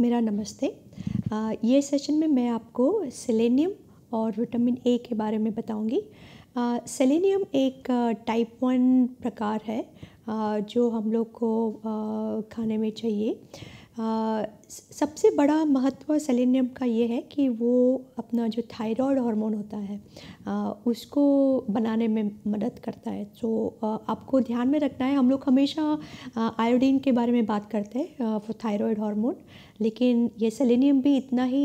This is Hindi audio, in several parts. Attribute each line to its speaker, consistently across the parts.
Speaker 1: मेरा नमस्ते ये सेशन में मैं आपको सेलेनियम और विटामिन ए के बारे में बताऊंगी सेलेनियम एक टाइप वन प्रकार है जो हम लोग को खाने में चाहिए सबसे बड़ा महत्व सेलेनियम का ये है कि वो अपना जो थायराइड हार्मोन होता है उसको बनाने में मदद करता है तो आपको ध्यान में रखना है हम लोग हमेशा आयोडीन के बारे में बात करते हैं फॉर थायराइड हार्मोन लेकिन ये सेलेनियम भी इतना ही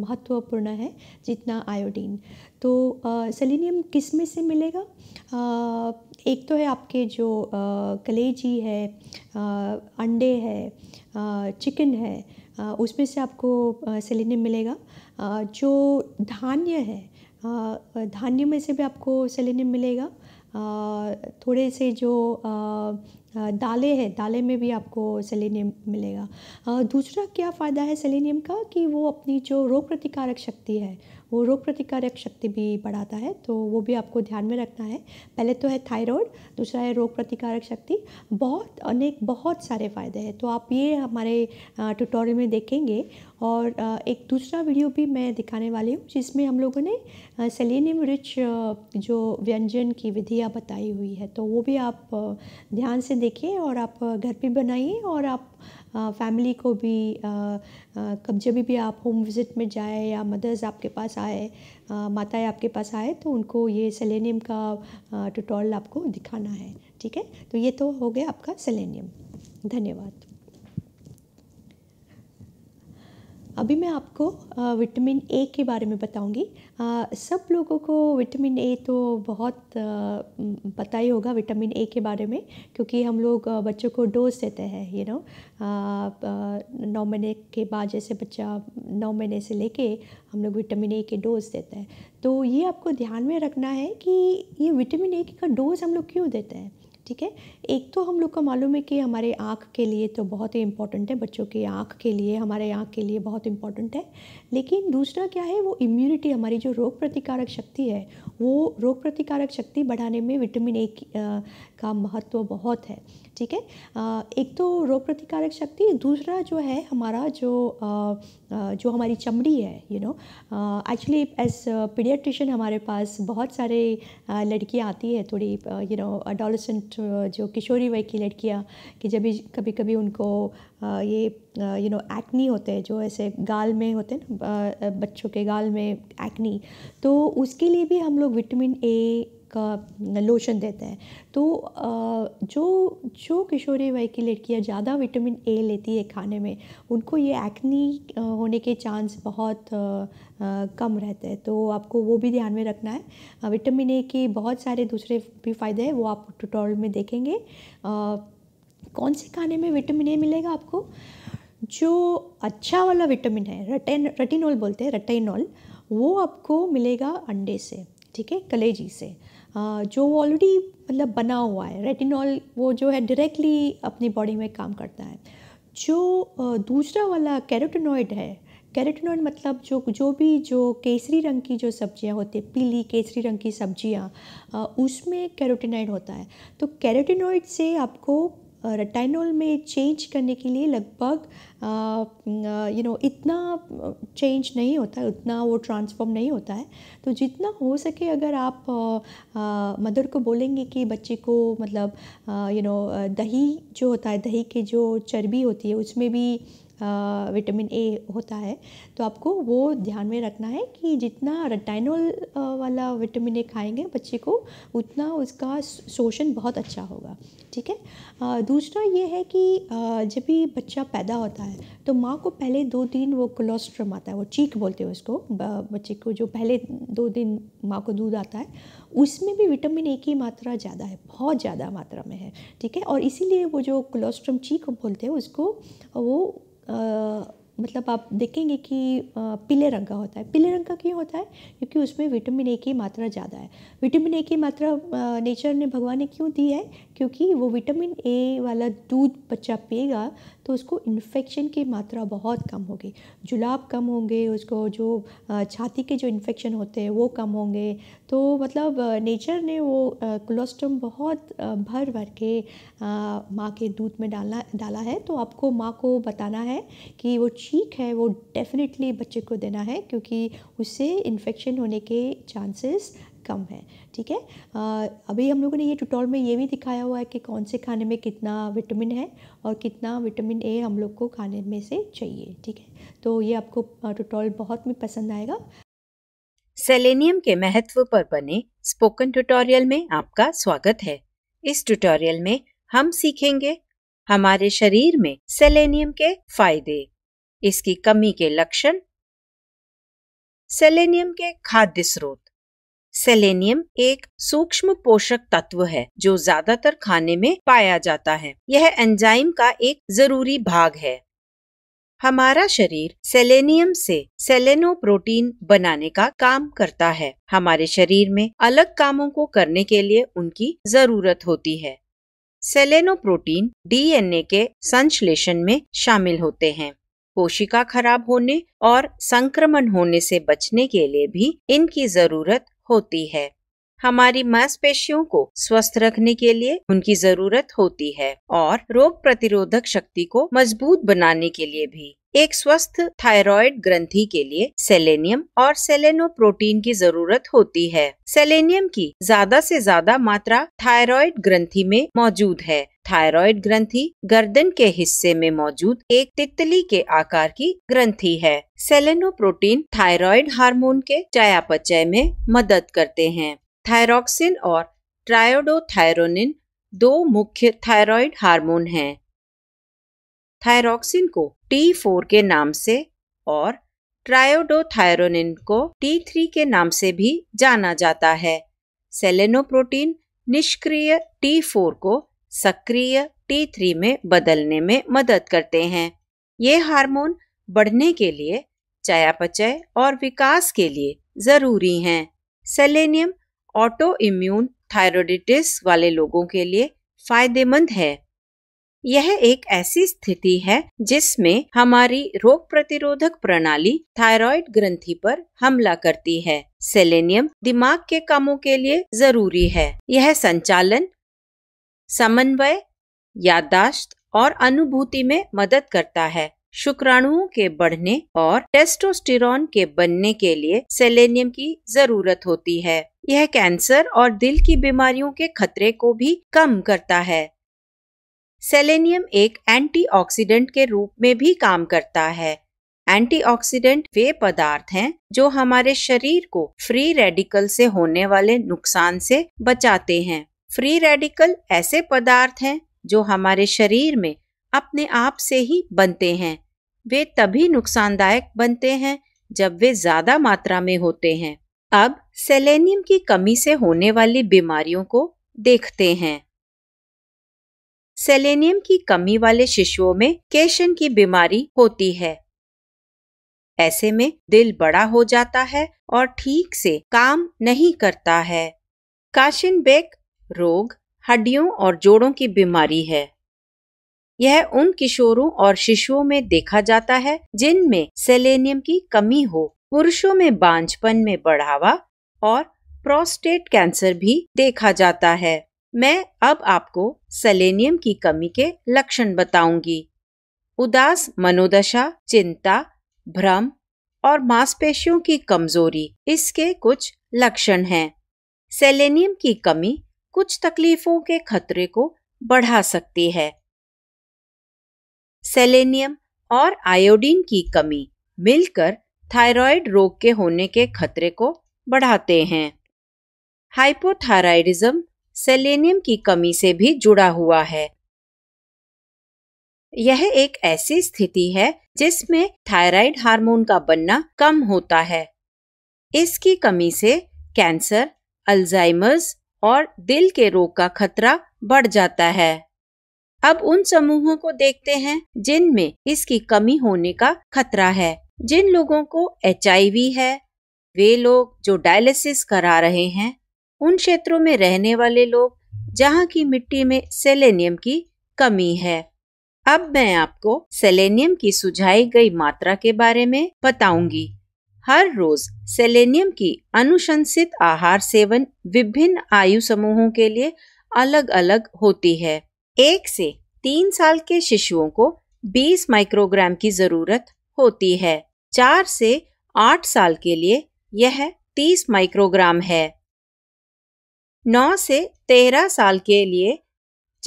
Speaker 1: महत्वपूर्ण है जितना आयोडीन तो सेलेनियम किस में से मिलेगा आ, एक तो है आपके जो कलेजी है अंडे है चिकन है उसमें से आपको सेलेनियम मिलेगा जो धान्य है धान्य में से भी आपको सेलेनियम मिलेगा थोड़े से जो दाले हैं दाले में भी आपको सेलेनियम मिलेगा दूसरा क्या फ़ायदा है सेलेनियम का कि वो अपनी जो रोग प्रतिकारक शक्ति है वो रोग प्रतिकारक शक्ति भी बढ़ाता है तो वो भी आपको ध्यान में रखना है पहले तो है थायराइड दूसरा है रोग प्रतिकारक शक्ति बहुत अनेक बहुत सारे फ़ायदे हैं तो आप ये हमारे ट्यूटोरियल में देखेंगे और एक दूसरा वीडियो भी मैं दिखाने वाली हूँ जिसमें हम लोगों ने सेलेनियम रिच जो व्यंजन की विधियाँ बताई हुई है तो वो भी आप ध्यान से देखिए और आप घर पर बनाइए और आप फैमिली को भी कब जब भी आप होम विज़िट में जाए या मदर्स आपके पास आए माताएं आपके पास आए तो उनको ये सेलेनियम का ट्यूटोरियल आपको दिखाना है ठीक है तो ये तो हो गया आपका सेलेनियम धन्यवाद अभी मैं आपको विटामिन ए के बारे में बताऊंगी सब लोगों को विटामिन ए तो बहुत पता ही होगा विटामिन ए के बारे में क्योंकि हम लोग बच्चों को डोज देते हैं यू नो नौ महीने के बाद जैसे बच्चा नौ महीने से लेके हम लोग विटामिन ए के डोज देते हैं तो ये आपको ध्यान में रखना है कि ये विटामिन ए का डोज हम लोग क्यों देते हैं ठीक है एक तो हम लोग का मालूम है कि हमारे आँख के लिए तो बहुत ही इंपॉर्टेंट है बच्चों की आँख के लिए हमारे आँख के लिए बहुत इम्पॉर्टेंट है लेकिन दूसरा क्या है वो इम्यूनिटी हमारी जो रोग प्रतिकारक शक्ति है वो रोग प्रतिकारक शक्ति बढ़ाने में विटामिन ए का महत्व बहुत है ठीक है एक तो रोग प्रतिकारक शक्ति दूसरा जो है हमारा जो जो हमारी चमड़ी है you know actually as paediatrician हमारे पास बहुत सारे लड़कियाँ आती है थोड़ी यू नो अडोलसेंट जो किशोरी वय की लड़कियाँ कि जब भी कभी कभी उनको ये यू नो एक्नी होते हैं जो ऐसे गाल में होते हैं ना बच्चों के गाल में एक्नी तो उसके लिए भी हम लोग विटामिन ए का लोशन देते हैं तो जो जो किशोरी वय की लड़कियाँ ज़्यादा विटामिन ए लेती है खाने में उनको ये एक्नी होने के चांस बहुत कम रहते हैं तो आपको वो भी ध्यान में रखना है विटामिन ए के बहुत सारे दूसरे भी फ़ायदे हैं वो आप ट्यूटोरियल में देखेंगे कौन से खाने में विटामिन ए मिलेगा आपको जो अच्छा वाला विटामिन है रटेन रटिनॉल बोलते हैं रटेनॉल वो आपको मिलेगा अंडे से ठीक है कलेजी से जो ऑलरेडी मतलब बना हुआ है रेटिनॉल वो जो है डायरेक्टली अपनी बॉडी में काम करता है जो दूसरा वाला कैरोटिनॉइड है कैरेटिनॉइड मतलब जो जो भी जो केसरी रंग की जो सब्जियां होती है पीली केसरी रंग की सब्जियां उसमें कैरोटिनॉइड होता है तो कैरेटिनॉइड से आपको रटाइनोल में चेंज करने के लिए लगभग यू नो इतना चेंज नहीं होता है उतना वो ट्रांसफॉर्म नहीं होता है तो जितना हो सके अगर आप मदर को बोलेंगे कि बच्चे को मतलब यू नो दही जो होता है दही के जो चर्बी होती है उसमें भी विटामिन ए होता है तो आपको वो ध्यान में रखना है कि जितना रटाइनोल वाला विटामिन ए खाएंगे बच्चे को उतना उसका शोषण बहुत अच्छा होगा ठीक है दूसरा ये है कि जब भी बच्चा पैदा होता है तो माँ को पहले दो दिन वो कोलोस्ट्रम आता है वो चीक बोलते हैं उसको बच्चे को जो पहले दो दिन माँ को दूध आता है उसमें भी विटामिन ए की मात्रा ज़्यादा है बहुत ज़्यादा मात्रा में है ठीक है और इसीलिए वो जो कोलोस्ट्रम चीक बोलते हैं उसको वो मतलब आप देखेंगे कि पीले रंग का होता है पीले रंग का क्यों होता है क्योंकि उसमें विटामिन ए की मात्रा ज़्यादा है विटामिन ए की मात्रा नेचर ने भगवान ने क्यों दी है क्योंकि वो विटामिन ए वाला दूध बच्चा पिएगा तो उसको इन्फेक्शन की मात्रा बहुत कम होगी जुलाब कम होंगे उसको जो छाती के जो इन्फेक्शन होते हैं वो कम होंगे तो मतलब नेचर ने वो कोलोस्ट्रम बहुत भर भर के माँ के दूध में डालना डाला है तो आपको माँ को बताना है कि वो ठीक है वो डेफिनेटली बच्चे को देना है क्योंकि उससे इन्फेक्शन होने के चांसेस कम है ठीक है अभी हम लोगों ने ये ट्यूटोरियल में ये भी दिखाया हुआ है कि कौन से खाने में कितना विटामिन है और कितना विटामिन ए हम लोग को खाने में से चाहिए ठीक है तो ये आपको ट्यूटोरियल बहुत में पसंद आएगा
Speaker 2: सेलेनियम के महत्व पर बने स्पोकन ट्यूटोरियल में आपका स्वागत है इस ट्यूटोरियल में हम सीखेंगे हमारे शरीर में सेलेनियम के फायदे इसकी कमी के लक्षण सेलेनियम के खाद्य स्रोत सेलेनियम एक सूक्ष्म पोषक तत्व है जो ज्यादातर खाने में पाया जाता है यह एंजाइम का एक जरूरी भाग है हमारा शरीर सेलेनियम से सेलेनो प्रोटीन बनाने का काम करता है हमारे शरीर में अलग कामों को करने के लिए उनकी जरूरत होती है सेलेनो प्रोटीन डीएनए के संश्लेषण में शामिल होते हैं कोशिका खराब होने और संक्रमण होने से बचने के लिए भी इनकी जरूरत होती है हमारी मांसपेशियों को स्वस्थ रखने के लिए उनकी जरूरत होती है और रोग प्रतिरोधक शक्ति को मजबूत बनाने के लिए भी एक स्वस्थ थायराइड ग्रंथि के लिए सेलेनियम और सेलेनो प्रोटीन की जरूरत होती है सेलेनियम की ज्यादा से ज्यादा मात्रा थायराइड ग्रंथि में मौजूद है थायराइड ग्रंथि गर्दन के हिस्से में मौजूद एक तितली के आकार की ग्रंथि है सेलेनो प्रोटीन थायराइड हार्मोन के चयापचय में मदद करते हैं थायरोक्सिन और ट्रायोडोथायरोनिन दो मुख्य थायराइड हार्मोन हैं। थायरोक्सिन को T4 के नाम से और ट्रायोडोथायरोनिन को T3 के नाम से भी जाना जाता है सेलेनो प्रोटीन निष्क्रिय T4 को सक्रिय टी में बदलने में मदद करते हैं ये हार्मोन बढ़ने के लिए चयापचय और विकास के लिए जरूरी हैं सेलेनियम ऑटो इम्यून थायरोडिटिस वाले लोगों के लिए फायदेमंद है यह एक ऐसी स्थिति है जिसमें हमारी रोग प्रतिरोधक प्रणाली थायराइड ग्रंथि पर हमला करती है सेलेनियम दिमाग के कामों के लिए जरूरी है यह संचालन समन्वय यादाश्त और अनुभूति में मदद करता है शुक्राणुओं के बढ़ने और टेस्टोस्टिरोन के बनने के लिए सेलेनियम की जरूरत होती है यह कैंसर और दिल की बीमारियों के खतरे को भी कम करता है सेलेनियम एक एंटीऑक्सीडेंट के रूप में भी काम करता है एंटीऑक्सीडेंट वे पदार्थ हैं जो हमारे शरीर को फ्री रेडिकल से होने वाले नुकसान से बचाते हैं फ्री रेडिकल ऐसे पदार्थ हैं जो हमारे शरीर में अपने आप से ही बनते हैं वे तभी नुकसानदायक बनते हैं जब वे ज़्यादा मात्रा में होते हैं अब सेलेनियम की कमी से होने वाली बीमारियों को देखते हैं सेलेनियम की कमी वाले शिशुओं में केशन की बीमारी होती है ऐसे में दिल बड़ा हो जाता है और ठीक से काम नहीं करता है काशिन बेक रोग हड्डियों और जोड़ों की बीमारी है यह उन किशोरों और शिशुओं में देखा जाता है जिनमें सेलेनियम की कमी हो पुरुषों में बांझपन में बढ़ावा और प्रोस्टेट कैंसर भी देखा जाता है मैं अब आपको सेलेनियम की कमी के लक्षण बताऊंगी उदास मनोदशा चिंता भ्रम और मांसपेशियों की कमजोरी इसके कुछ लक्षण हैं। सेलेनियम की कमी कुछ तकलीफों के खतरे को बढ़ा सकती है सेलेनियम और आयोडीन की कमी मिलकर थायराइड रोग के होने के खतरे को बढ़ाते हैं हाइपोथायराइडिज्म सेलेनियम की कमी से भी जुड़ा हुआ है यह एक ऐसी स्थिति है जिसमें थायराइड हार्मोन का बनना कम होता है इसकी कमी से कैंसर अल्जाइमर्स और दिल के रोग का खतरा बढ़ जाता है अब उन समूहों को देखते हैं जिनमें इसकी कमी होने का खतरा है जिन लोगों को एच है वे लोग जो डायलिसिस करा रहे हैं उन क्षेत्रों में रहने वाले लोग जहाँ की मिट्टी में सेलेनियम की कमी है अब मैं आपको सेलेनियम की सुझाई गई मात्रा के बारे में बताऊंगी हर रोज सेलेनियम की अनुशंसित आहार सेवन विभिन्न आयु समूहों के लिए अलग अलग होती है एक से तीन साल के शिशुओं को 20 माइक्रोग्राम की जरूरत होती है चार से आठ साल के लिए यह 30 माइक्रोग्राम है नौ से तेरह साल के लिए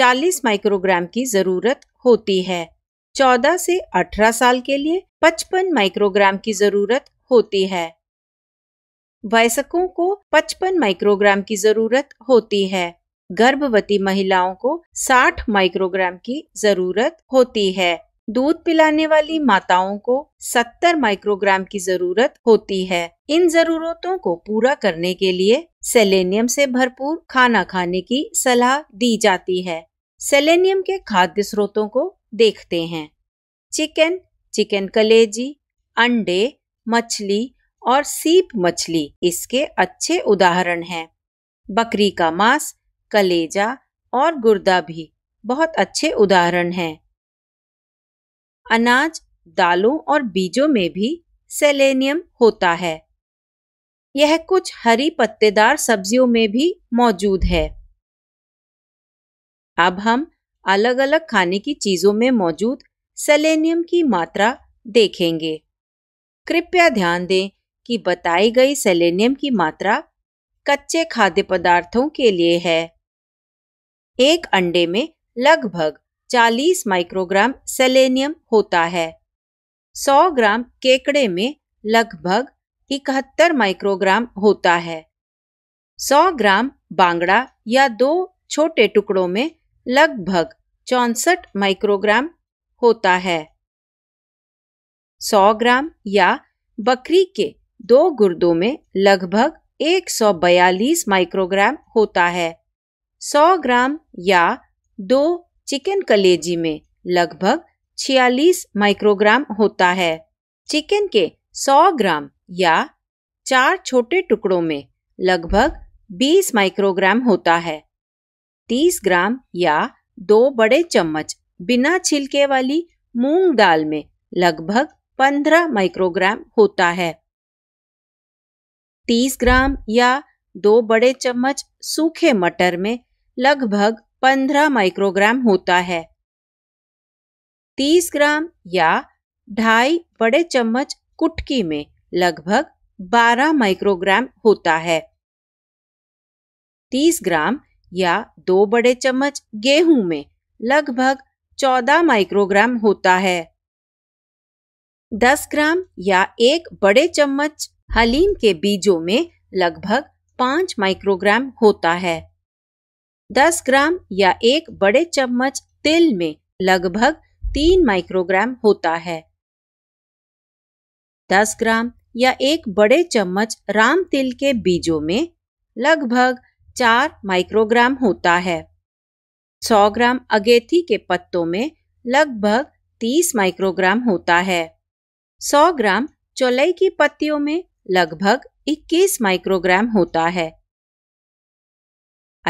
Speaker 2: 40 माइक्रोग्राम की जरूरत होती है चौदह से अठारह साल के लिए 55 माइक्रोग्राम की जरूरत होती है वयस्कों को 55 माइक्रोग्राम की जरूरत होती है गर्भवती महिलाओं को 60 माइक्रोग्राम की जरूरत होती है दूध पिलाने वाली माताओं को 70 माइक्रोग्राम की जरूरत होती है इन जरूरतों को पूरा करने के लिए सेलेनियम से भरपूर खाना खाने की सलाह दी जाती है सेलेनियम के खाद्य स्रोतों को देखते हैं चिकन चिकन कलेजी अंडे मछली और सीप मछली इसके अच्छे उदाहरण हैं बकरी का मांस कलेजा और गुर्दा भी बहुत अच्छे उदाहरण हैं अनाज दालों और बीजों में भी सेलेनियम होता है यह कुछ हरी पत्तेदार सब्जियों में भी मौजूद है अब हम अलग अलग खाने की चीजों में मौजूद सेलेनियम की मात्रा देखेंगे कृपया ध्यान दें कि बताई गई सेलेनियम की मात्रा कच्चे खाद्य पदार्थों के लिए है एक अंडे में लगभग 40 माइक्रोग्राम सेलेनियम होता है 100 ग्राम केकड़े में लगभग इकहत्तर माइक्रोग्राम होता है 100 ग्राम बांगड़ा या दो छोटे टुकड़ों में लगभग चौसठ माइक्रोग्राम होता है सौ ग्राम या बकरी के दो गुर्दों में लगभग 142 माइक्रोग्राम होता है 100 ग्राम या दो चिकन कलेजी में लगभग 46 माइक्रोग्राम होता है चिकन के 100 ग्राम या चार छोटे टुकड़ों में लगभग 20 माइक्रोग्राम होता है 30 ग्राम या दो बड़े चम्मच बिना छिलके वाली मूंग दाल में लगभग 15 माइक्रोग्राम होता है 30 ग्राम या दो बड़े चम्मच सूखे मटर में लगभग 15 माइक्रोग्राम होता है 30 ग्राम या ढाई बड़े चम्मच कुटकी में लगभग 12 माइक्रोग्राम होता है 30 ग्राम या दो बड़े चम्मच गेहूं में लगभग 14 माइक्रोग्राम होता है दस ग्राम या एक बड़े चम्मच हलीम के बीजों में लगभग पांच माइक्रोग्राम होता है दस ग्राम या एक बड़े चम्मच तिल में लगभग तीन माइक्रोग्राम होता है दस ग्राम या एक बड़े चम्मच राम तिल के बीजों में लगभग चार माइक्रोग्राम होता है सौ ग्राम अगेथी के पत्तों में लगभग तीस माइक्रोग्राम होता है 100 ग्राम चौलई की पत्तियों में लगभग 21 माइक्रोग्राम होता है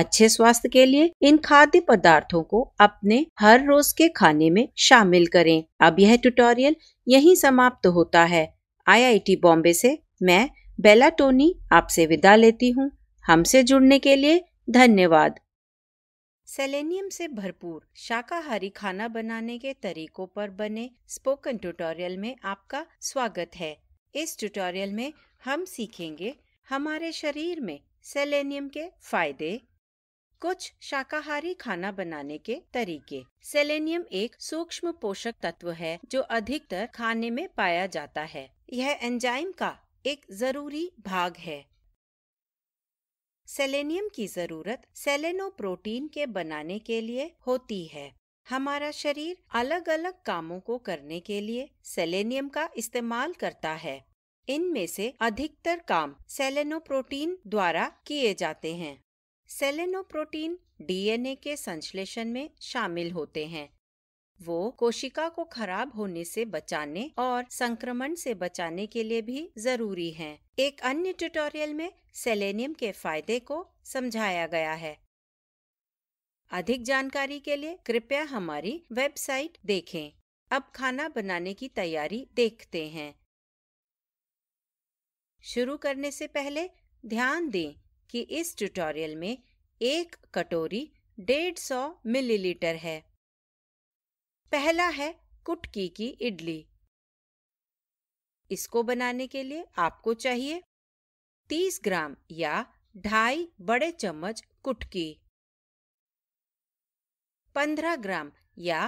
Speaker 2: अच्छे स्वास्थ्य के लिए इन खाद्य पदार्थों को अपने हर रोज के खाने में शामिल करें अब यह ट्यूटोरियल यहीं समाप्त होता है आईआईटी बॉम्बे से मैं बेला टोनी आपसे विदा लेती हूँ हमसे जुड़ने के लिए धन्यवाद सेलेनियम से भरपूर शाकाहारी खाना बनाने के तरीकों पर बने स्पोकन ट्यूटोरियल में आपका स्वागत है इस ट्यूटोरियल में हम सीखेंगे हमारे शरीर में सेलेनियम के फायदे कुछ शाकाहारी खाना बनाने के तरीके सेलेनियम एक सूक्ष्म पोषक तत्व है जो अधिकतर खाने में पाया जाता है यह एंजाइम का एक जरूरी भाग है सेलेनियम की जरूरत सेलेनो प्रोटीन के बनाने के लिए होती है हमारा शरीर अलग अलग कामों को करने के लिए सेलेनियम का इस्तेमाल करता है इनमें से अधिकतर काम सेलेनोप्रोटीन द्वारा किए जाते हैं सेलेनोप्रोटीन डीएनए के संश्लेषण में शामिल होते हैं वो कोशिका को खराब होने से बचाने और संक्रमण से बचाने के लिए भी जरूरी हैं। एक अन्य ट्यूटोरियल में सेलेनियम के फायदे को समझाया गया है अधिक जानकारी के लिए कृपया हमारी वेबसाइट देखें अब खाना बनाने की तैयारी देखते हैं शुरू करने से पहले ध्यान दें कि इस ट्यूटोरियल में एक कटोरी डेढ़ सौ मिलीलीटर है पहला है कुटकी की इडली इसको बनाने के लिए आपको चाहिए 30 ग्राम या ढाई बड़े चम्मच कुटकी 15 ग्राम या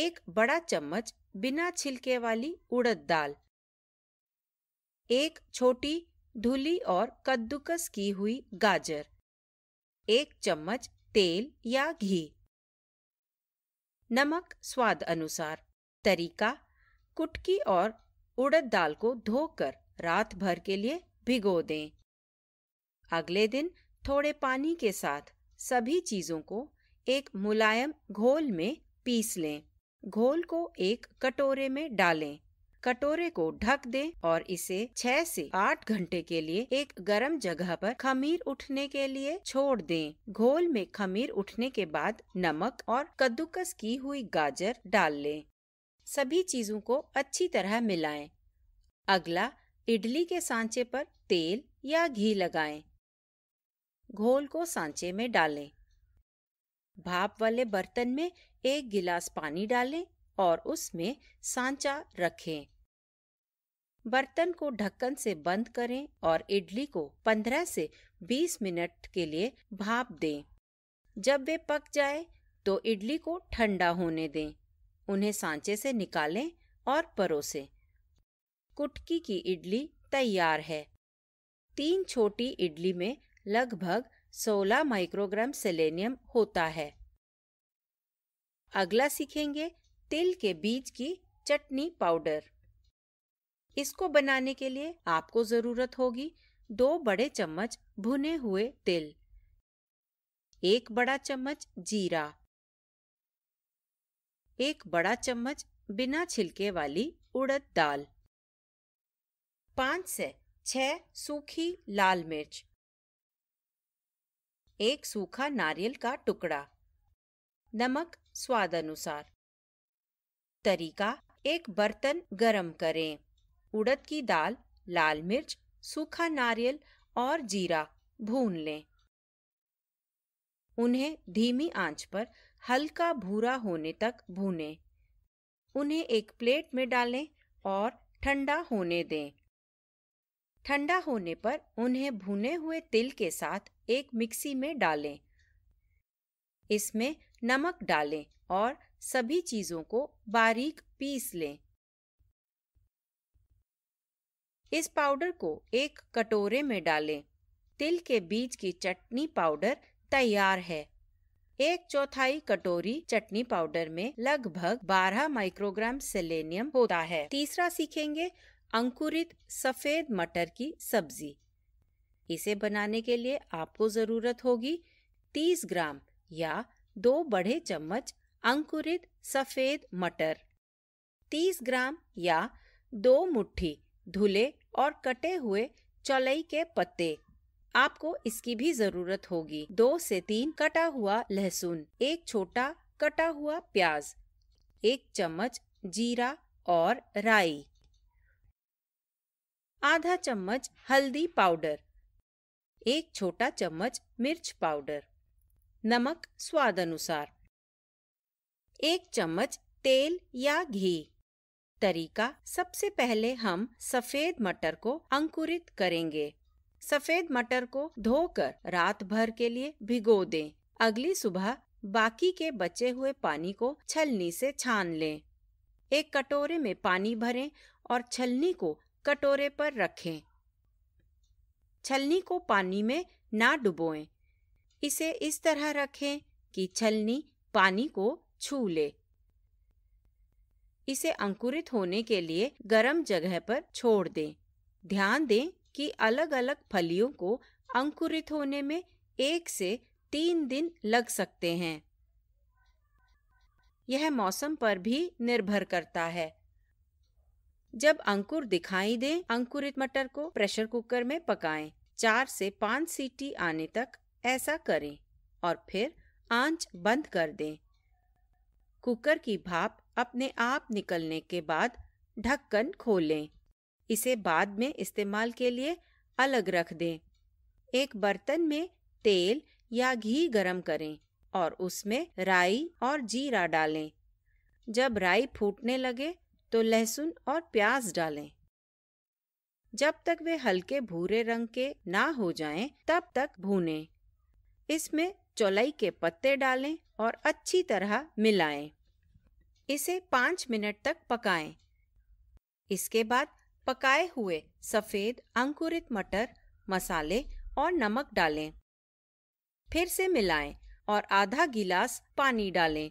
Speaker 2: एक बड़ा चम्मच बिना छिलके वाली उड़द दाल एक छोटी धुली और कद्दूकस की हुई गाजर एक चम्मच तेल या घी नमक स्वाद अनुसार तरीका कुटकी और उड़द दाल को धोकर रात भर के लिए भिगो दें अगले दिन थोड़े पानी के साथ सभी चीजों को एक मुलायम घोल में पीस लें घोल को एक कटोरे में डालें कटोरे को ढक दे और इसे 6 से 8 घंटे के लिए एक गर्म जगह पर खमीर उठने के लिए छोड़ दें। घोल में खमीर उठने के बाद नमक और कद्दूकस की हुई गाजर डाल लें सभी चीजों को अच्छी तरह मिलाएं। अगला इडली के सांचे पर तेल या घी लगाएं। घोल को सांचे में डालें भाप वाले बर्तन में एक गिलास पानी डालें और उसमें सांचा रखें बर्तन को ढक्कन से बंद करें और इडली को 15 से 20 मिनट के लिए भाप दें जब वे पक जाए तो इडली को ठंडा होने दें उन्हें सांचे से निकालें और परोसें कुटकी की इडली तैयार है तीन छोटी इडली में लगभग 16 माइक्रोग्राम सेलेनियम होता है अगला सीखेंगे तिल के बीज की चटनी पाउडर इसको बनाने के लिए आपको जरूरत होगी दो बड़े चम्मच भुने हुए तिल एक बड़ा चम्मच जीरा एक बड़ा चम्मच बिना छिलके वाली उड़द दाल पांच से छह सूखी लाल मिर्च एक सूखा नारियल का टुकड़ा नमक स्वाद अनुसार तरीका एक बर्तन गरम करें उड़द की दाल लाल मिर्च सूखा नारियल और जीरा भून लें उन्हें धीमी आंच पर हल्का भूरा होने तक भूनें। उन्हें एक प्लेट में डालें और ठंडा होने दें ठंडा होने पर उन्हें भुने हुए तिल के साथ एक मिक्सी में डालें इसमें नमक डालें और सभी चीज़ों को बारीक पीस लें इस पाउडर को एक कटोरे में डालें तिल के बीज की चटनी पाउडर तैयार है एक चौथाई कटोरी चटनी पाउडर में लगभग 12 माइक्रोग्राम सेलेनियम होता है तीसरा सीखेंगे अंकुरित सफेद मटर की सब्जी इसे बनाने के लिए आपको जरूरत होगी 30 ग्राम या दो बड़े चम्मच अंकुरित सफेद मटर 30 ग्राम या दो मुट्ठी धुले और कटे हुए चौलई के पत्ते आपको इसकी भी जरूरत होगी दो से तीन कटा हुआ लहसुन एक छोटा कटा हुआ प्याज एक चम्मच जीरा और राई आधा चम्मच हल्दी पाउडर एक छोटा चम्मच मिर्च पाउडर नमक स्वाद अनुसार एक चम्मच तेल या घी तरीका सबसे पहले हम सफेद मटर को अंकुरित करेंगे सफेद मटर को धोकर रात भर के लिए भिगो दें। अगली सुबह बाकी के बचे हुए पानी को छलनी से छान लें। एक कटोरे में पानी भरें और छलनी को कटोरे पर रखें छलनी को पानी में ना डुबोएं। इसे इस तरह रखें कि छलनी पानी को छू ले इसे अंकुरित होने के लिए गर्म जगह पर छोड़ दें ध्यान दें कि अलग अलग फलियों को अंकुरित होने में एक से तीन दिन लग सकते हैं यह मौसम पर भी निर्भर करता है जब अंकुर दिखाई दे अंकुरित मटर को प्रेशर कुकर में पकाएं चार से पाँच सीटी आने तक ऐसा करें और फिर आंच बंद कर दें कुकर की भाप अपने आप निकलने के बाद ढक्कन खोलें इसे बाद में इस्तेमाल के लिए अलग रख दें एक बर्तन में तेल या घी गरम करें और उसमें राई और जीरा डालें जब राई फूटने लगे तो लहसुन और प्याज डालें जब तक वे हल्के भूरे रंग के ना हो जाएं, तब तक भूनें। इसमें चौलाई के पत्ते डालें और अच्छी तरह मिलाएं। इसे पाँच मिनट तक पकाएं। इसके बाद पकाए हुए सफ़ेद अंकुरित मटर मसाले और नमक डालें फिर से मिलाएं और आधा गिलास पानी डालें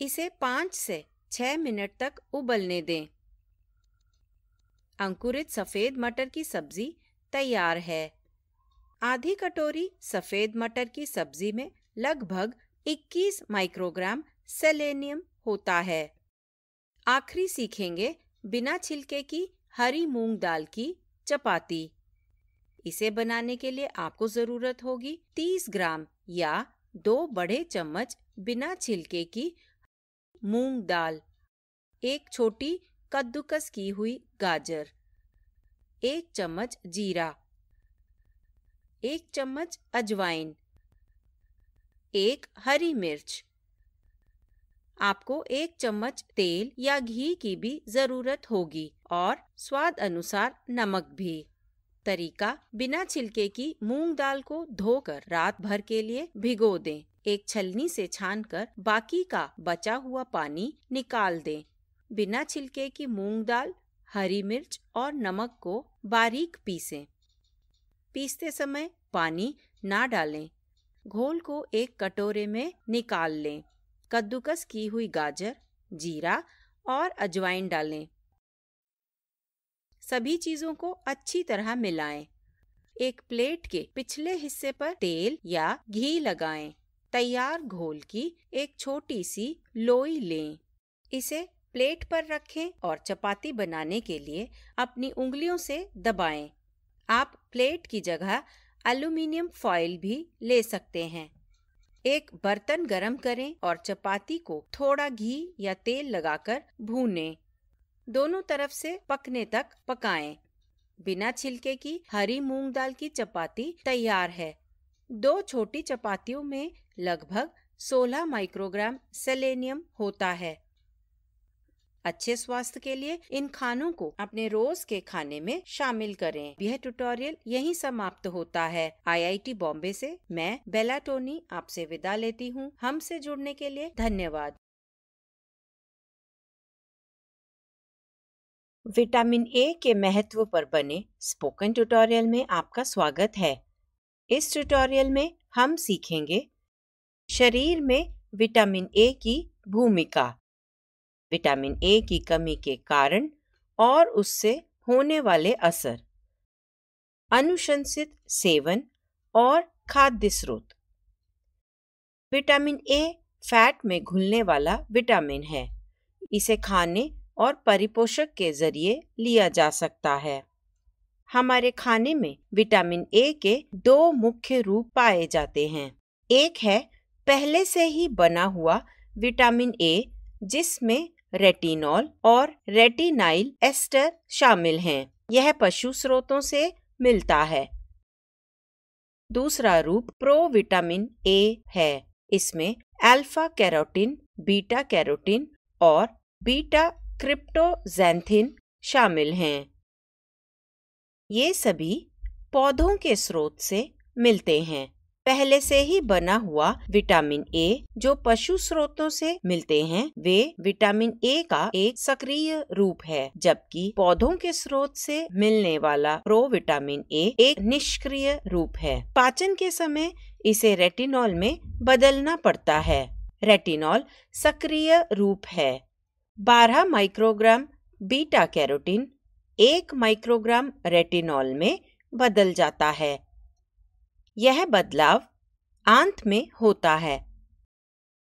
Speaker 2: इसे पाँच से छः मिनट तक उबलने दें अंकुरित सफ़ेद मटर की सब्जी तैयार है आधी कटोरी सफ़ेद मटर की सब्जी में लगभग 21 माइक्रोग्राम सेलेनियम होता है आखिरी सीखेंगे बिना छिलके की हरी मूंग दाल की चपाती इसे बनाने के लिए आपको ज़रूरत होगी 30 ग्राम या दो बड़े चम्मच बिना छिलके की मूंग दाल एक छोटी कद्दूकस की हुई गाजर एक चम्मच जीरा एक चम्मच अजवाइन एक हरी मिर्च आपको एक चम्मच तेल या घी की भी जरूरत होगी और स्वाद अनुसार नमक भी तरीका बिना छिलके की मूंग दाल को धोकर रात भर के लिए भिगो दें एक छलनी से छानकर बाकी का बचा हुआ पानी निकाल दें बिना छिलके की मूंग दाल हरी मिर्च और नमक को बारीक पीसें पीसते समय पानी ना डालें घोल को एक कटोरे में निकाल लें कद्दूकस की हुई गाजर जीरा और अजवाइन डालें सभी चीजों को अच्छी तरह मिलाएं। एक प्लेट के पिछले हिस्से पर तेल या घी लगाएं। तैयार घोल की एक छोटी सी लोई लें इसे प्लेट पर रखें और चपाती बनाने के लिए अपनी उंगलियों से दबाएं। आप प्लेट की जगह एल्यूमिनियम फॉइल भी ले सकते हैं एक बर्तन गरम करें और चपाती को थोड़ा घी या तेल लगाकर भूनें। दोनों तरफ से पकने तक पकाएं। बिना छिलके की हरी मूंग दाल की चपाती तैयार है दो छोटी चपातियों में लगभग 16 माइक्रोग्राम सेलेनियम होता है अच्छे स्वास्थ्य के लिए इन खानों को अपने रोज के खाने में शामिल करें यह ट्यूटोरियल यहीं समाप्त होता है आईआईटी बॉम्बे से मैं बेला टोनी आपसे विदा लेती हूँ हमसे जुड़ने के लिए धन्यवाद विटामिन ए के महत्व पर बने स्पोकन ट्यूटोरियल में आपका स्वागत है इस ट्यूटोरियल में हम सीखेंगे शरीर में विटामिन ए की भूमिका विटामिन ए की कमी के कारण और उससे होने वाले असर अनुशंसित सेवन और खाद्य स्रोत विटामिन ए फैट में घुलने वाला विटामिन है इसे खाने और परिपोषक के जरिए लिया जा सकता है हमारे खाने में विटामिन ए के दो मुख्य रूप पाए जाते हैं एक है पहले से ही बना हुआ विटामिन ए जिसमें रेटिनॉल और रेटिनाइल एस्टर शामिल हैं यह पशु स्रोतों से मिलता है दूसरा रूप प्रोविटामिन ए है इसमें अल्फा कैरोटीन बीटा कैरोटीन और बीटा क्रिप्टोजैंथिन शामिल हैं ये सभी पौधों के स्रोत से मिलते हैं पहले से ही बना हुआ विटामिन ए जो पशु स्रोतों से मिलते हैं वे विटामिन ए का एक सक्रिय रूप है जबकि पौधों के स्रोत से मिलने वाला प्रो विटामिन ए एक निष्क्रिय रूप है पाचन के समय इसे रेटिनॉल में बदलना पड़ता है रेटिनॉल सक्रिय रूप है 12 माइक्रोग्राम बीटा कैरोटीन एक माइक्रोग्राम रेटिनॉल में बदल जाता है यह बदलाव आंत में होता है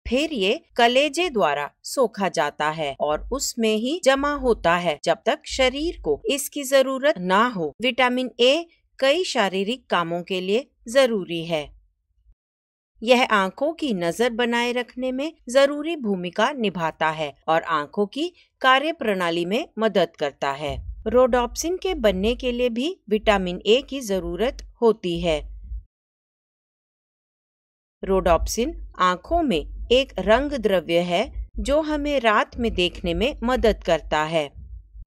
Speaker 2: फिर ये कलेजे द्वारा सोखा जाता है और उसमें ही जमा होता है जब तक शरीर को इसकी जरूरत ना हो विटामिन ए कई शारीरिक कामों के लिए जरूरी है यह आंखों की नजर बनाए रखने में जरूरी भूमिका निभाता है और आंखों की कार्य प्रणाली में मदद करता है रोडोप्सिन के बनने के लिए भी विटामिन ए की जरूरत होती है रोडॉप्सिन आंखों में एक रंग द्रव्य है जो हमें रात में देखने में मदद करता है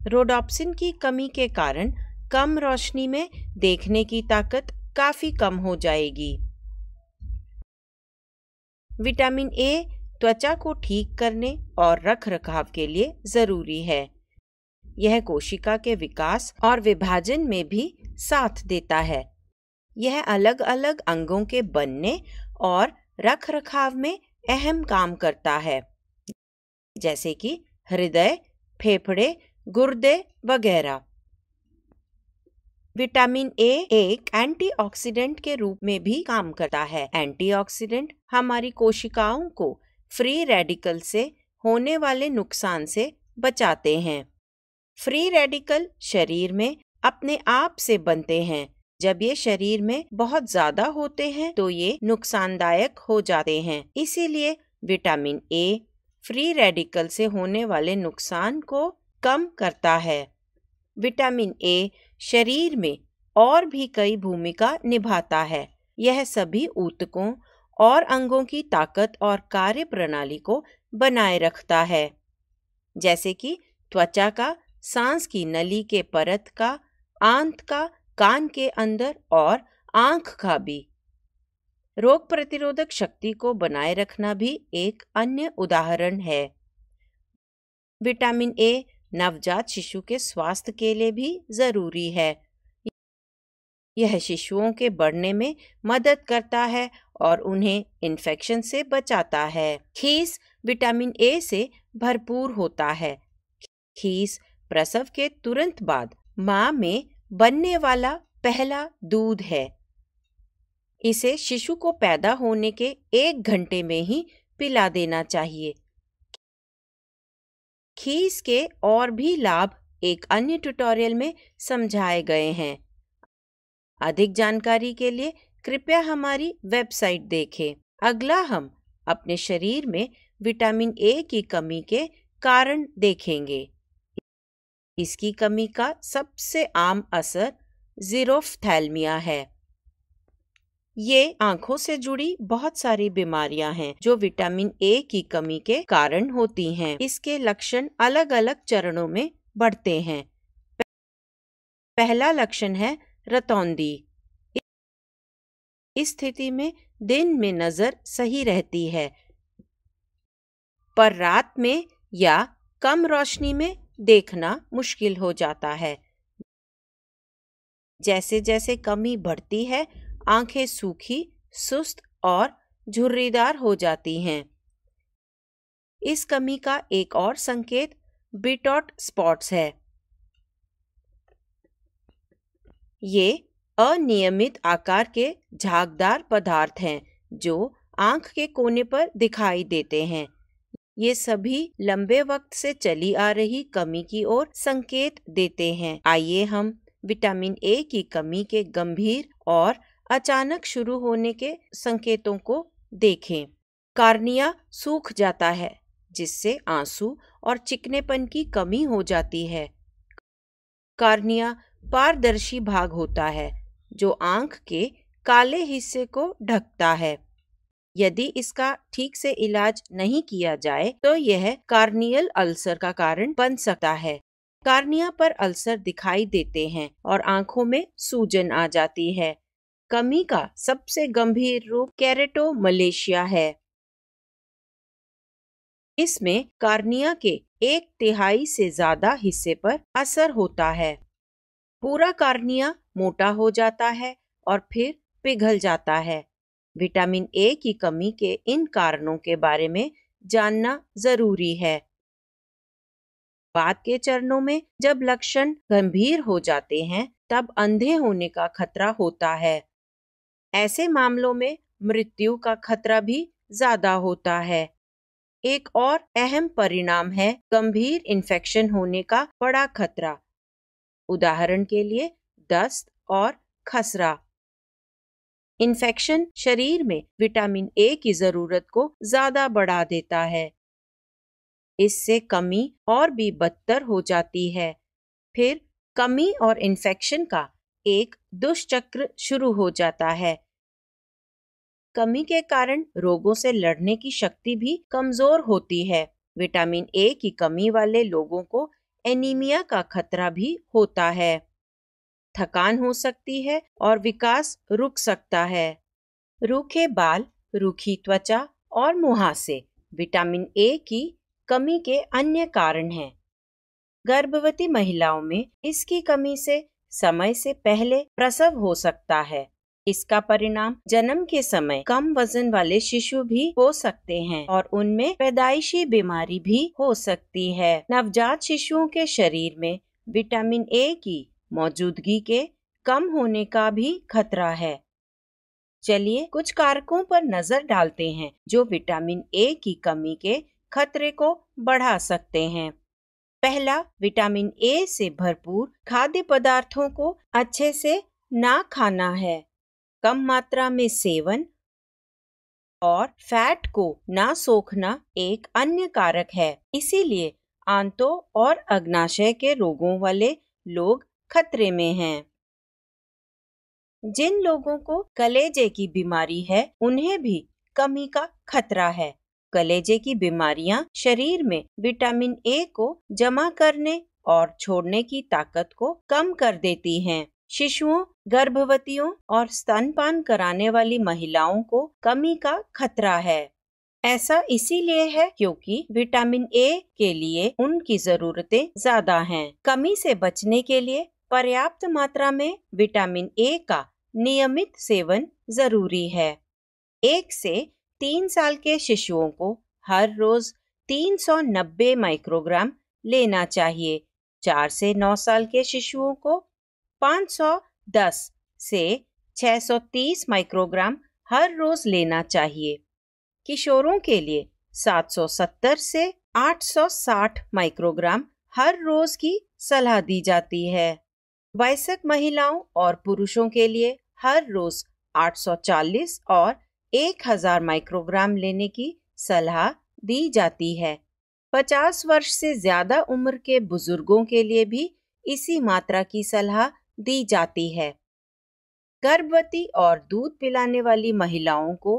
Speaker 2: रोडोप्सिन की कमी के कारण कम रोशनी में देखने की ताकत काफ़ी कम हो जाएगी विटामिन ए त्वचा को ठीक करने और रख रखाव के लिए ज़रूरी है यह कोशिका के विकास और विभाजन में भी साथ देता है यह अलग अलग अंगों के बनने और रख रखाव में अहम काम करता है जैसे कि हृदय फेफड़े गुर्दे वगैरह विटामिन ए एक एंटीऑक्सीडेंट के रूप में भी काम करता है एंटीऑक्सीडेंट हमारी कोशिकाओं को फ्री रेडिकल से होने वाले नुकसान से बचाते हैं फ्री रेडिकल शरीर में अपने आप से बनते हैं जब ये शरीर में बहुत ज्यादा होते हैं तो ये नुकसानदायक हो जाते हैं इसीलिए विटामिन ए फ्री रेडिकल से होने वाले नुकसान को कम करता है विटामिन ए शरीर में और भी कई भूमिका निभाता है यह सभी ऊतकों और अंगों की ताकत और कार्य प्रणाली को बनाए रखता है जैसे कि त्वचा का सांस की नली के परत का आंत का कान के अंदर और आंख का भी रोग प्रतिरोधक शक्ति को बनाए रखना भी एक अन्य उदाहरण है विटामिन ए नवजात शिशु के स्वास्थ्य के लिए भी जरूरी है यह शिशुओं के बढ़ने में मदद करता है और उन्हें इन्फेक्शन से बचाता है खीस विटामिन ए से भरपूर होता है खीस प्रसव के तुरंत बाद माँ में बनने वाला पहला दूध है इसे शिशु को पैदा होने के एक घंटे में ही पिला देना चाहिए खीस के और भी लाभ एक अन्य ट्यूटोरियल में समझाए गए हैं अधिक जानकारी के लिए कृपया हमारी वेबसाइट देखें अगला हम अपने शरीर में विटामिन ए की कमी के कारण देखेंगे इसकी कमी का सबसे आम असर जीरोफ्थैल्मिया है ये आंखों से जुड़ी बहुत सारी बीमारियां हैं जो विटामिन ए की कमी के कारण होती हैं। इसके लक्षण अलग अलग चरणों में बढ़ते हैं पहला लक्षण है रतौंदी इस स्थिति में दिन में नज़र सही रहती है पर रात में या कम रोशनी में देखना मुश्किल हो जाता है जैसे जैसे कमी बढ़ती है आंखें सूखी सुस्त और झुर्रीदार हो जाती हैं इस कमी का एक और संकेत बिटॉट स्पॉट्स है ये अनियमित आकार के झागदार पदार्थ हैं जो आंख के कोने पर दिखाई देते हैं ये सभी लंबे वक्त से चली आ रही कमी की ओर संकेत देते हैं आइए हम विटामिन ए की कमी के गंभीर और अचानक शुरू होने के संकेतों को देखें कार्निया सूख जाता है जिससे आंसू और चिकनेपन की कमी हो जाती है कार्निया पारदर्शी भाग होता है जो आंख के काले हिस्से को ढकता है यदि इसका ठीक से इलाज नहीं किया जाए तो यह कार्नियल अल्सर का कारण बन सकता है कार्निया पर अल्सर दिखाई देते हैं और आंखों में सूजन आ जाती है कमी का सबसे गंभीर रूप कैरेटो मलेशिया है इसमें कार्निया के एक तिहाई से ज्यादा हिस्से पर असर होता है पूरा कार्निया मोटा हो जाता है और फिर पिघल जाता है विटामिन ए की कमी के इन कारणों के बारे में जानना जरूरी है बाद के चरणों में जब लक्षण गंभीर हो जाते हैं तब अंधे होने का खतरा होता है ऐसे मामलों में मृत्यु का खतरा भी ज्यादा होता है एक और अहम परिणाम है गंभीर इन्फेक्शन होने का बड़ा खतरा उदाहरण के लिए दस्त और खसरा इन्फेक्शन शरीर में विटामिन ए की जरूरत को ज्यादा बढ़ा देता है इससे कमी और भी बदतर हो जाती है फिर कमी और इन्फेक्शन का एक दुष्चक्र शुरू हो जाता है कमी के कारण रोगों से लड़ने की शक्ति भी कमजोर होती है विटामिन ए की कमी वाले लोगों को एनीमिया का खतरा भी होता है थकान हो सकती है और विकास रुक सकता है रूखे बाल रूखी त्वचा और मुहासे विटामिन ए की कमी के अन्य कारण हैं गर्भवती महिलाओं में इसकी कमी से समय से पहले प्रसव हो सकता है इसका परिणाम जन्म के समय कम वजन वाले शिशु भी हो सकते हैं और उनमें पैदाइशी बीमारी भी हो सकती है नवजात शिशुओं के शरीर में विटामिन ए की मौजूदगी के कम होने का भी खतरा है चलिए कुछ कारकों पर नजर डालते हैं जो विटामिन ए की कमी के खतरे को बढ़ा सकते हैं पहला विटामिन ए से भरपूर खाद्य पदार्थों को अच्छे से ना खाना है कम मात्रा में सेवन और फैट को ना सोखना एक अन्य कारक है इसीलिए आंतों और अग्नाशय के रोगों वाले लोग खतरे में हैं। जिन लोगों को कलेजे की बीमारी है उन्हें भी कमी का खतरा है कलेजे की बीमारियां शरीर में विटामिन ए को जमा करने और छोड़ने की ताकत को कम कर देती हैं। शिशुओं गर्भवतियों और स्तनपान कराने वाली महिलाओं को कमी का खतरा है ऐसा इसीलिए है क्योंकि विटामिन ए के लिए उनकी जरूरतें ज्यादा हैं। कमी से बचने के लिए पर्याप्त मात्रा में विटामिन ए का नियमित सेवन जरूरी है एक से तीन साल के शिशुओं को हर रोज 390 माइक्रोग्राम लेना चाहिए चार से नौ साल के शिशुओं को 510 से 630 माइक्रोग्राम हर रोज लेना चाहिए किशोरों के लिए 770 से 860 माइक्रोग्राम हर रोज की सलाह दी जाती है वयस्क महिलाओं और पुरुषों के लिए हर रोज 840 और 1000 माइक्रोग्राम लेने की सलाह दी जाती है 50 वर्ष से ज्यादा उम्र के बुजुर्गों के लिए भी इसी मात्रा की सलाह दी जाती है गर्भवती और दूध पिलाने वाली महिलाओं को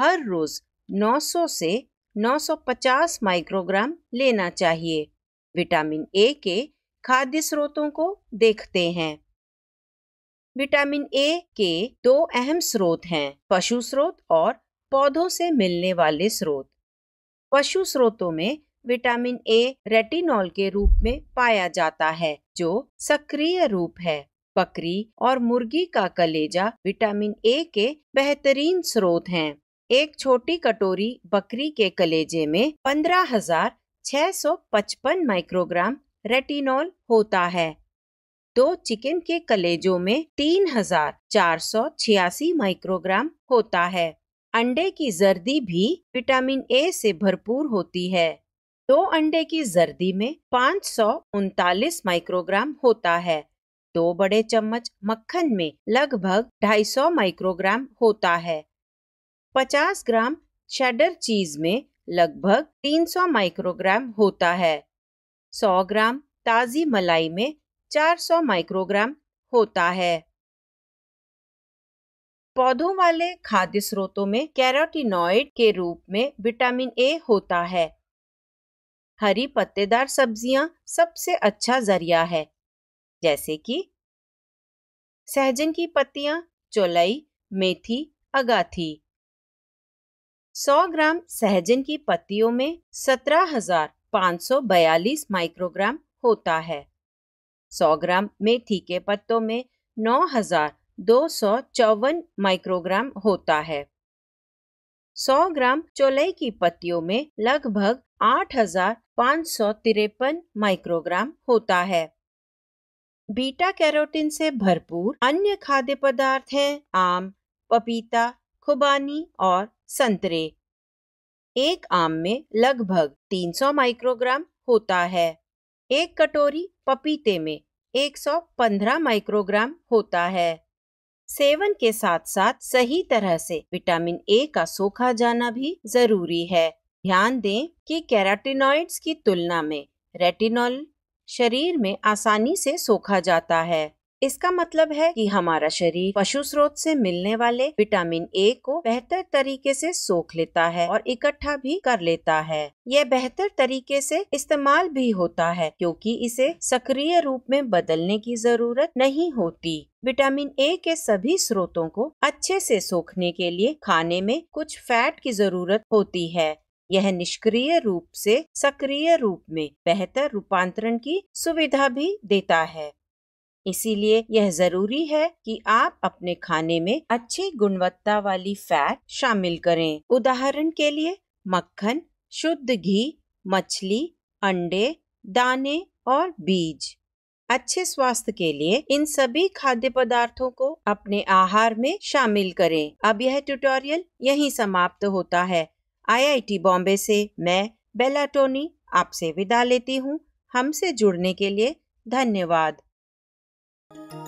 Speaker 2: हर रोज 900 से 950 माइक्रोग्राम लेना चाहिए विटामिन ए के खाद्य स्रोतों को देखते हैं विटामिन ए के दो अहम स्रोत हैं पशु स्रोत और पौधों से मिलने वाले स्रोत पशु स्रोतों में विटामिन ए रेटिनॉल के रूप में पाया जाता है जो सक्रिय रूप है बकरी और मुर्गी का कलेजा विटामिन ए के बेहतरीन स्रोत हैं। एक छोटी कटोरी बकरी के कलेजे में पंद्रह हजार छह सौ पचपन माइक्रोग्राम रेटिनॉल होता है तो चिकन के कलेजों में तीन हजार चार सौ छियासी माइक्रोग्राम होता है अंडे की जर्दी भी विटामिन ए से भरपूर होती है दो अंडे की जर्दी में पाँच सौ उनतालीस माइक्रोग्राम होता है दो बड़े चम्मच मक्खन में लगभग ढाई सौ माइक्रोग्राम होता है पचास ग्राम शेडर चीज में लगभग तीन सौ माइक्रोग्राम होता है 100 ग्राम ताज़ी मलाई में 400 माइक्रोग्राम होता है पौधों वाले खाद्य स्रोतों में कैरोटीनॉइड के रूप में विटामिन ए होता है हरी पत्तेदार सब्जियां सबसे अच्छा जरिया है जैसे कि सहजन की पत्तियां चोलई मेथी अगाथी 100 ग्राम सहजन की पत्तियों में सत्रह हजार 542 माइक्रोग्राम होता है 100 ग्राम मेथी के पत्तों में नौ हजार दो सौ चौवन माइक्रोग्राम होता है 100 ग्राम चोलई की पत्तियों में लगभग आठ हजार पाँच सौ तिरपन माइक्रोग्राम होता है बीटा कैरोटीन से भरपूर अन्य खाद्य पदार्थ हैं आम पपीता खुबानी और संतरे एक आम में लगभग 300 माइक्रोग्राम होता है एक कटोरी पपीते में 115 माइक्रोग्राम होता है सेवन के साथ साथ सही तरह से विटामिन ए का सोखा जाना भी जरूरी है ध्यान दें कि कैराटिनॉइड्स की तुलना में रेटिनॉल शरीर में आसानी से सोखा जाता है इसका मतलब है कि हमारा शरीर पशु स्रोत से मिलने वाले विटामिन ए को बेहतर तरीके से सोख लेता है और इकट्ठा भी कर लेता है यह बेहतर तरीके से इस्तेमाल भी होता है क्योंकि इसे सक्रिय रूप में बदलने की जरूरत नहीं होती विटामिन ए के सभी स्रोतों को अच्छे से सोखने के लिए खाने में कुछ फैट की जरूरत होती है यह निष्क्रिय रूप से सक्रिय रूप में बेहतर रूपांतरण की सुविधा भी देता है इसीलिए यह जरूरी है कि आप अपने खाने में अच्छी गुणवत्ता वाली फैट शामिल करें उदाहरण के लिए मक्खन शुद्ध घी मछली अंडे दाने और बीज अच्छे स्वास्थ्य के लिए इन सभी खाद्य पदार्थों को अपने आहार में शामिल करें अब यह ट्यूटोरियल यहीं समाप्त होता है आईआईटी बॉम्बे से मैं बेलाटोनी आपसे विदा लेती हूँ हमसे जुड़ने के लिए धन्यवाद Thank you.